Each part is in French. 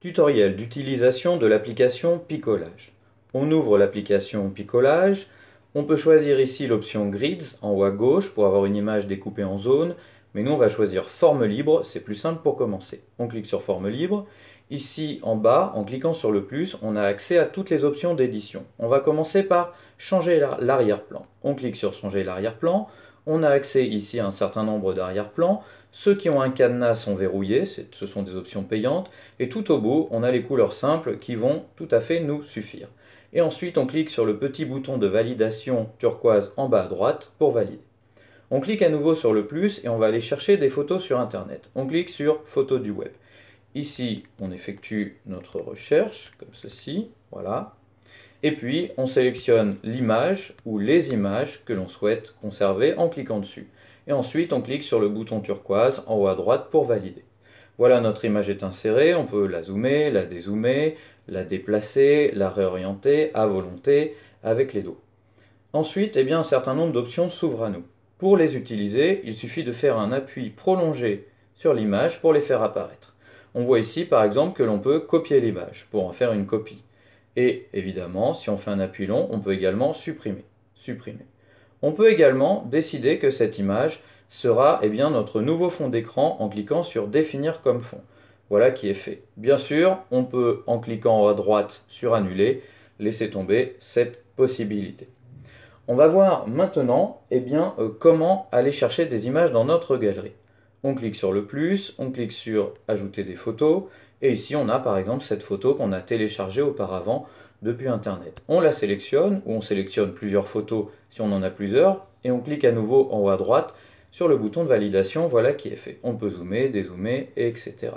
Tutoriel d'utilisation de l'application Picolage. On ouvre l'application Picolage. On peut choisir ici l'option Grids en haut à gauche pour avoir une image découpée en zones, mais nous on va choisir Forme libre, c'est plus simple pour commencer. On clique sur Forme libre Ici en bas, en cliquant sur le plus, on a accès à toutes les options d'édition. On va commencer par changer l'arrière-plan. On clique sur changer l'arrière-plan. On a accès ici à un certain nombre d'arrière-plans. Ceux qui ont un cadenas sont verrouillés, ce sont des options payantes. Et tout au bout, on a les couleurs simples qui vont tout à fait nous suffire. Et ensuite, on clique sur le petit bouton de validation turquoise en bas à droite pour valider. On clique à nouveau sur le plus et on va aller chercher des photos sur Internet. On clique sur photos du web. Ici, on effectue notre recherche, comme ceci, voilà. Et puis, on sélectionne l'image ou les images que l'on souhaite conserver en cliquant dessus. Et ensuite, on clique sur le bouton turquoise en haut à droite pour valider. Voilà, notre image est insérée, on peut la zoomer, la dézoomer, la déplacer, la réorienter à volonté avec les dos. Ensuite, eh bien, un certain nombre d'options s'ouvrent à nous. Pour les utiliser, il suffit de faire un appui prolongé sur l'image pour les faire apparaître. On voit ici par exemple que l'on peut copier l'image pour en faire une copie. Et évidemment, si on fait un appui long, on peut également supprimer. supprimer. On peut également décider que cette image sera eh bien, notre nouveau fond d'écran en cliquant sur Définir comme fond. Voilà qui est fait. Bien sûr, on peut, en cliquant à droite sur Annuler, laisser tomber cette possibilité. On va voir maintenant eh bien, euh, comment aller chercher des images dans notre galerie on clique sur le plus, on clique sur ajouter des photos, et ici on a par exemple cette photo qu'on a téléchargée auparavant depuis Internet. On la sélectionne, ou on sélectionne plusieurs photos si on en a plusieurs, et on clique à nouveau en haut à droite sur le bouton de validation, voilà qui est fait. On peut zoomer, dézoomer, etc.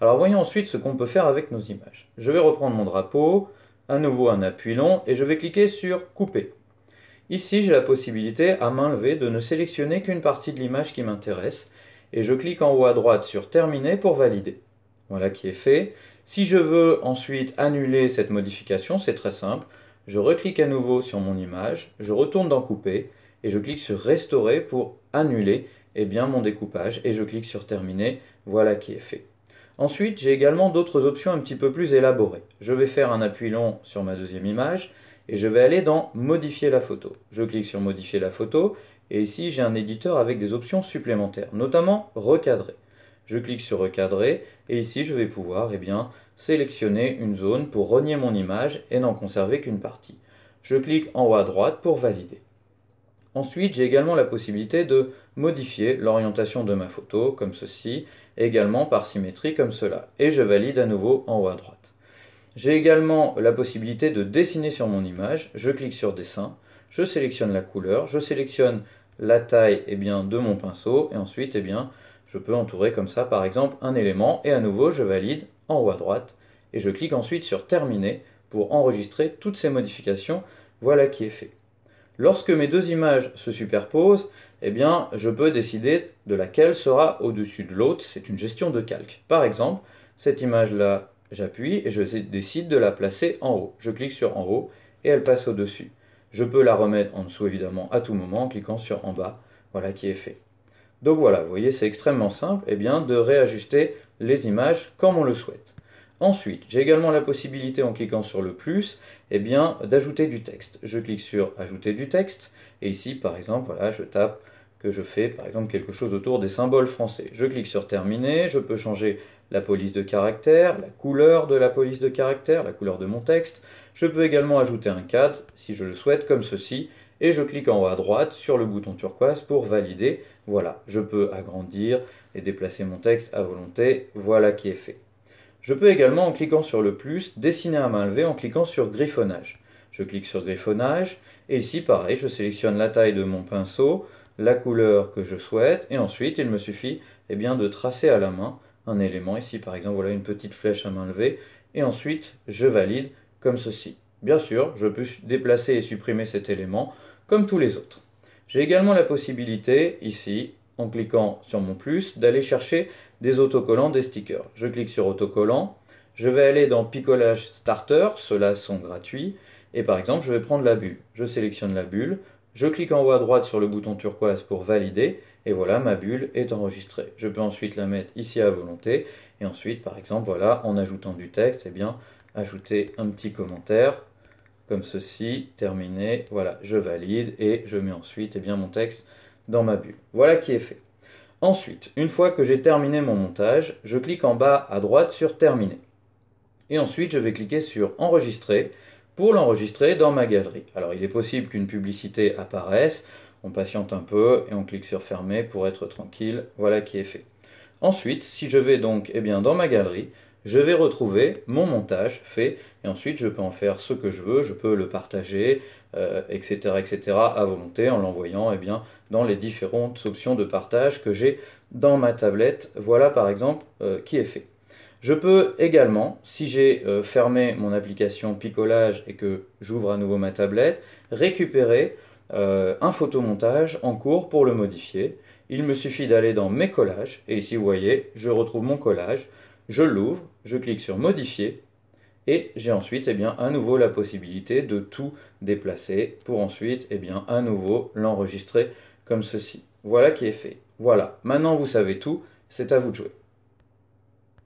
Alors voyons ensuite ce qu'on peut faire avec nos images. Je vais reprendre mon drapeau, à nouveau un appui long, et je vais cliquer sur couper. Ici, j'ai la possibilité à main levée de ne sélectionner qu'une partie de l'image qui m'intéresse, et je clique en haut à droite sur Terminer pour valider. Voilà qui est fait. Si je veux ensuite annuler cette modification, c'est très simple. Je reclique à nouveau sur mon image, je retourne dans Couper et je clique sur Restaurer pour annuler eh bien, mon découpage et je clique sur Terminer. Voilà qui est fait. Ensuite, j'ai également d'autres options un petit peu plus élaborées. Je vais faire un appui long sur ma deuxième image et je vais aller dans Modifier la photo. Je clique sur Modifier la photo et ici, j'ai un éditeur avec des options supplémentaires, notamment recadrer. Je clique sur recadrer et ici, je vais pouvoir eh bien, sélectionner une zone pour renier mon image et n'en conserver qu'une partie. Je clique en haut à droite pour valider. Ensuite, j'ai également la possibilité de modifier l'orientation de ma photo, comme ceci, également par symétrie, comme cela. Et je valide à nouveau en haut à droite. J'ai également la possibilité de dessiner sur mon image. Je clique sur Dessin, je sélectionne la couleur, je sélectionne la taille eh bien, de mon pinceau, et ensuite eh bien, je peux entourer comme ça par exemple un élément, et à nouveau je valide en haut à droite, et je clique ensuite sur Terminer pour enregistrer toutes ces modifications, voilà qui est fait. Lorsque mes deux images se superposent, eh bien, je peux décider de laquelle sera au-dessus de l'autre, c'est une gestion de calque. Par exemple, cette image-là, j'appuie et je décide de la placer en haut. Je clique sur en haut et elle passe au-dessus. Je peux la remettre en dessous évidemment à tout moment en cliquant sur en bas, voilà qui est fait. Donc voilà, vous voyez, c'est extrêmement simple et eh bien, de réajuster les images comme on le souhaite. Ensuite, j'ai également la possibilité en cliquant sur le plus eh bien d'ajouter du texte. Je clique sur ajouter du texte et ici par exemple, voilà, je tape que je fais par exemple quelque chose autour des symboles français. Je clique sur terminer, je peux changer la police de caractère, la couleur de la police de caractère, la couleur de mon texte. Je peux également ajouter un cadre si je le souhaite comme ceci et je clique en haut à droite sur le bouton turquoise pour valider. Voilà, je peux agrandir et déplacer mon texte à volonté. Voilà qui est fait. Je peux également en cliquant sur le plus dessiner à main levée en cliquant sur griffonnage. Je clique sur griffonnage et ici pareil, je sélectionne la taille de mon pinceau, la couleur que je souhaite, et ensuite il me suffit eh bien, de tracer à la main un élément. Ici par exemple, voilà une petite flèche à main levée, et ensuite je valide comme ceci. Bien sûr, je peux déplacer et supprimer cet élément comme tous les autres. J'ai également la possibilité ici, en cliquant sur mon plus, d'aller chercher des autocollants, des stickers. Je clique sur autocollants, je vais aller dans Picolage Starter, ceux-là sont gratuits, et par exemple je vais prendre la bulle. Je sélectionne la bulle, je clique en haut à droite sur le bouton turquoise pour valider et voilà, ma bulle est enregistrée. Je peux ensuite la mettre ici à volonté et ensuite, par exemple, voilà, en ajoutant du texte, eh bien, ajouter un petit commentaire comme ceci, terminé, voilà, je valide et je mets ensuite eh bien, mon texte dans ma bulle. Voilà qui est fait. Ensuite, une fois que j'ai terminé mon montage, je clique en bas à droite sur Terminer. Et ensuite, je vais cliquer sur Enregistrer pour l'enregistrer dans ma galerie. Alors il est possible qu'une publicité apparaisse, on patiente un peu et on clique sur fermer pour être tranquille, voilà qui est fait. Ensuite, si je vais donc eh bien, dans ma galerie, je vais retrouver mon montage fait et ensuite je peux en faire ce que je veux, je peux le partager, etc., euh, etc. à volonté en l'envoyant eh bien, dans les différentes options de partage que j'ai dans ma tablette. Voilà par exemple euh, qui est fait. Je peux également, si j'ai euh, fermé mon application picolage et que j'ouvre à nouveau ma tablette, récupérer euh, un photomontage en cours pour le modifier. Il me suffit d'aller dans mes collages et ici vous voyez, je retrouve mon collage, je l'ouvre, je clique sur modifier et j'ai ensuite eh bien, à nouveau la possibilité de tout déplacer pour ensuite eh bien, à nouveau l'enregistrer comme ceci. Voilà qui est fait. Voilà, maintenant vous savez tout, c'est à vous de jouer.